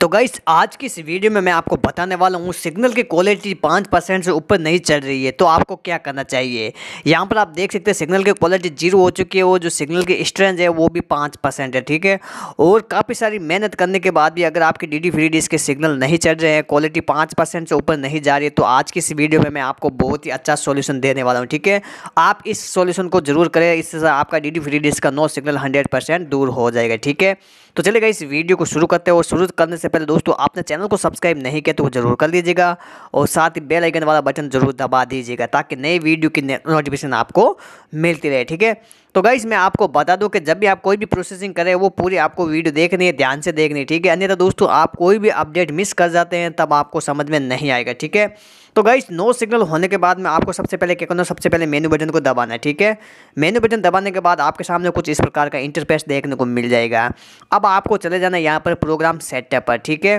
तो गाइस आज की इस वीडियो में मैं आपको बताने वाला हूँ सिग्नल की क्वालिटी पाँच परसेंट से ऊपर नहीं चल रही है तो आपको क्या करना चाहिए यहाँ पर आप देख सकते हैं सिग्नल की क्वालिटी जीरो हो चुकी है वो जो सिग्नल की स्ट्रेंथ है वो भी पाँच परसेंट है ठीक है और काफ़ी सारी मेहनत करने के बाद भी अगर आपके डी डी फ्री डिस्क के सिग्नल नहीं चल रहे हैं क्वालिटी पाँच परसेंट से ऊपर नहीं जा रही है तो आज की इस वीडियो में मैं आपको बहुत ही अच्छा सोल्यूशन देने वाला हूँ ठीक है आप इस सोल्यूशन को जरूर करें इससे आपका डी डी फ्री डिस्क का नो सिग्नल हंड्रेड परसेंट दूर हो जाएगा ठीक है तो चलेगा इस वीडियो को शुरू करते हैं और शुरू करने से उससे पहले दोस्तों आपने चैनल को सब्सक्राइब नहीं किया तो वो ज़रूर कर लीजिएगा और साथ ही बेल आइकन वाला बटन ज़रूर दबा दीजिएगा ताकि नई वीडियो की नोटिफिकेशन आपको मिलती रहे ठीक है तो गाइज मैं आपको बता दूं कि जब भी आप कोई भी प्रोसेसिंग करें वो पूरी आपको वीडियो देखनी है ध्यान से देखनी ठीक है अन्यथा दोस्तों आप कोई भी अपडेट मिस कर जाते हैं तब आपको समझ में नहीं आएगा ठीक है तो गाइज नो सिग्नल होने के बाद में आपको सबसे पहले क्या करना सबसे पहले मेन्यू बटन को दबाना है ठीक है मेन्यू बटन दबाने के बाद आपके सामने कुछ इस प्रकार का इंटरफेस देखने को मिल जाएगा अब आपको चले जाना है यहाँ पर प्रोग्राम सेटअप पर ठीक है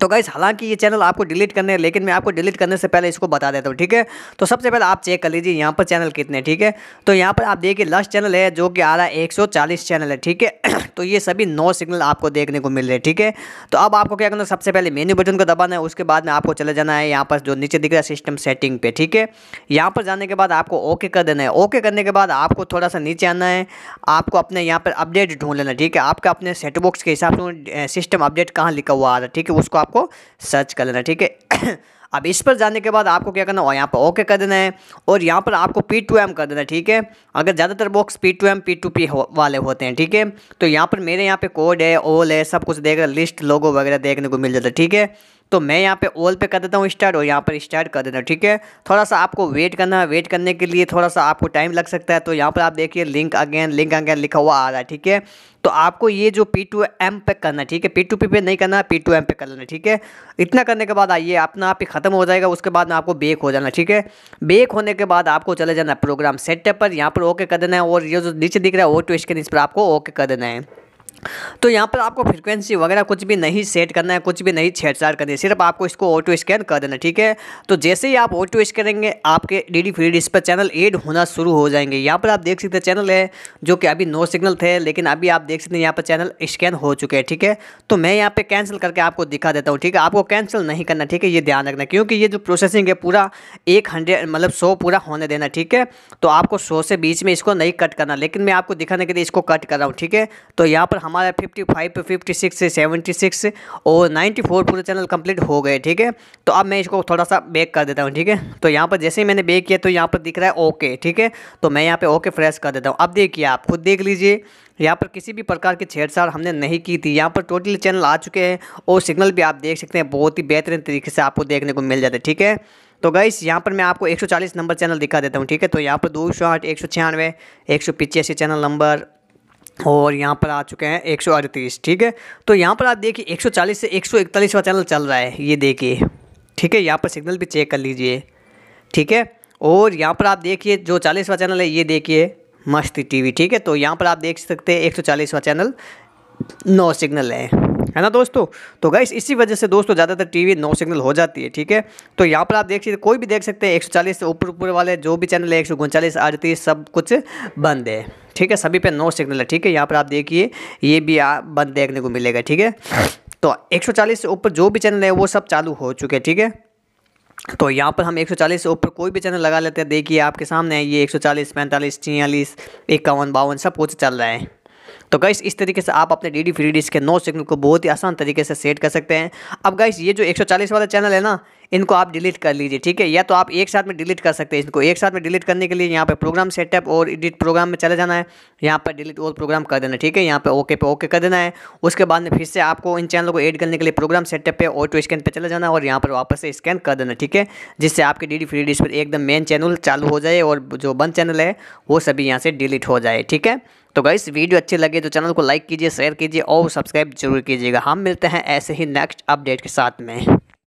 तो गाइस हालांकि ये चैनल आपको डिलीट करने है लेकिन मैं आपको डिलीट करने से पहले इसको बता देता हूँ ठीक है तो सबसे पहले आप चेक कर लीजिए यहाँ पर चैनल कितने ठीक है तो यहाँ पर आप देखिए लास्ट चैनल है जो कि आ रहा है एक चैनल है ठीक है तो ये सभी नौ सिग्नल आपको देखने को मिल रहे हैं ठीक है तो अब आपको क्या करना है सबसे पहले मेन्यू बटन को दबाना है उसके बाद में आपको चले जाना है यहाँ पर जो नीचे दिख रहा है सिस्टम सेटिंग पे ठीक है यहाँ पर जाने के बाद आपको ओके कर देना है ओके करने के बाद आपको थोड़ा सा नीचे आना है आपको अपने यहाँ पर अपडेट ढूंढ लेना ठीक है आपका अपने सेटबॉक्स के हिसाब से सिस्टम अपडेट कहाँ लिखा हुआ आ रहा है ठीक है उसको आपको सर्च कर लेना ठीक है अब इस पर जाने के बाद आपको क्या करना है और यहाँ पर ओके कर देना है और यहाँ पर आपको पी टू एम कर देना है ठीक है अगर ज़्यादातर box P two M P two P वाले होते हैं ठीक है तो यहाँ पर मेरे यहाँ पे कोड है ओल है सब कुछ देगा लिस्ट लोगो वगैरह देखने को मिल जाता है ठीक है तो मैं यहाँ पे ऑल पे कर देता हूँ स्टार्ट और यहाँ पर स्टार्ट कर देता हूँ ठीक है थोड़ा सा आपको वेट करना है वेट करने के लिए थोड़ा सा आपको टाइम लग सकता है तो यहाँ पर आप देखिए लिंक अगेन लिंक अगेन लिखा हुआ आ रहा है ठीक है तो आपको ये जो पी टू एम पे करना है ठीक है पी टू पी पे नहीं करना है पी टू एम पे कर लेना ठीक है इतना करने के बाद आइए अपना आप ही खत्म हो जाएगा उसके बाद में आपको बेक हो जाना ठीक है बेक होने के बाद आपको चले जाना प्रोग्राम सेटअप पर यहाँ पर ओके कर देना है और ये जो नीचे दिख रहा है वो टू स्क्रीन इस पर आपको ओके कर देना है तो यहाँ पर आपको फ्रिक्वेंसी वगैरह कुछ भी नहीं सेट करना है कुछ भी नहीं छेड़छाड़ करनी है सिर्फ आपको इसको ऑटो स्कैन कर देना ठीक है तो जैसे ही आप ऑटो स्कैनेंगे आपके डी डी फ्री इस पर चैनल एड होना शुरू हो जाएंगे यहाँ पर आप देख सकते हैं चैनल है जो कि अभी नो सिग्नल थे लेकिन अभी आप देख सकते हैं यहाँ पर चैनल स्कैन हो चुके हैं ठीक है तो मैं यहाँ पर कैंसिल करके आपको दिखा देता हूँ ठीक है आपको कैंसिल नहीं करना ठीक है ये ध्यान रखना क्योंकि ये जो प्रोसेसिंग है पूरा एक हंड्रेड मतलब सौ पूरा होने देना ठीक है तो आपको सौ से बीच में इसको नहीं कट करना लेकिन मैं आपको दिखाने के लिए इसको कट कर रहा हूँ ठीक है तो यहाँ पर हम हमारा 55 पे 56 से 76 और 94 पूरे चैनल कंप्लीट हो गए ठीक है तो अब मैं इसको थोड़ा सा बेक कर देता हूँ ठीक है तो यहाँ पर जैसे ही मैंने बेक किया तो यहाँ पर दिख रहा है ओके ठीक है तो मैं यहाँ पर ओके फ्रेश कर देता हूँ अब देखिए आप खुद देख लीजिए यहाँ पर किसी भी प्रकार की छेड़छाड़ हमने नहीं की थी यहाँ पर टोटली चैनल आ चुके हैं और सिग्नल भी आप देख सकते हैं बहुत ही बेहतरीन तरीके से आपको देखने को मिल जाता है ठीक है तो गाइस यहाँ पर मैं आपको 140 नंबर चैनल दिखा देता हूँ ठीक है तो यहाँ पर दो सौ आठ एक सौ छियानवे एक सौ चैनल नंबर और यहाँ पर आ चुके हैं एक सौ अड़तीस ठीक है तो यहाँ पर आप देखिए एक सौ चालीस से एक सौ चैनल चल रहा है ये देखिए ठीक है यहाँ पर सिग्नल भी चेक कर लीजिए ठीक है और यहाँ पर आप देखिए जो चालीसवा चैनल है ये देखिए मस्ती टीवी ठीक है तो यहाँ पर आप देख सकते हैं एक सौ चालीसवा चैनल नौ सिग्नल है है ना दोस्तों तो गैस इसी वजह से दोस्तों ज़्यादातर टीवी नो सिग्नल हो जाती है ठीक है तो यहाँ पर आप देख सकते कोई भी देख सकते हैं 140 से ऊपर ऊपर वाले जो भी चैनल है एक सौ उनचालीस अड़तीस सब कुछ बंद है ठीक है सभी पे नो सिग्नल है ठीक है यहाँ पर आप देखिए ये भी बंद देखने को मिलेगा ठीक है तो चालीस से ऊपर जो भी चैनल है वो सब चालू हो चुके हैं ठीक है तो यहाँ पर हम 140 से ऊपर कोई भी चैनल लगा लेते हैं देखिए आपके सामने ये 140, पैंतालीस छियालीस इक्यावन बावन सब कुछ चल रहा है तो गाइस इस तरीके से आप अपने डी डी फ्री डिश के नो सिग्नल को बहुत ही आसान तरीके से सेट कर सकते हैं अब गाइस ये जो 140 वाला चैनल है ना इनको आप डिलीट कर लीजिए ठीक है या तो आप एक साथ में डिलीट कर सकते हैं इनको एक साथ में डिलीट करने के लिए यहाँ पर प्रोग्राम सेटअप और एडिट प्रोग्राम में चले जाना है यहाँ पर डिलीट और प्रोग्राम कर देना ठीक है यहाँ पर ओके पे ओके कर देना है उसके बाद में फिर से आपको इन चैनलों को एड करने के लिए प्रोग्राम सेटअप पर ऑटो स्कैन पर चले जाना है और यहाँ पर वापस से स्कैन कर देना ठीक है जिससे आपके डी डी फ्री डिश पर एकदम मेन चैनल चालू हो जाए और जो बंद चैनल है वो सभी यहाँ से डिलीट हो जाए ठीक है तो गाइस वीडियो अच्छी लगे तो चैनल को लाइक कीजिए शेयर कीजिए और सब्सक्राइब जरूर कीजिएगा हम मिलते हैं ऐसे ही नेक्स्ट अपडेट के साथ में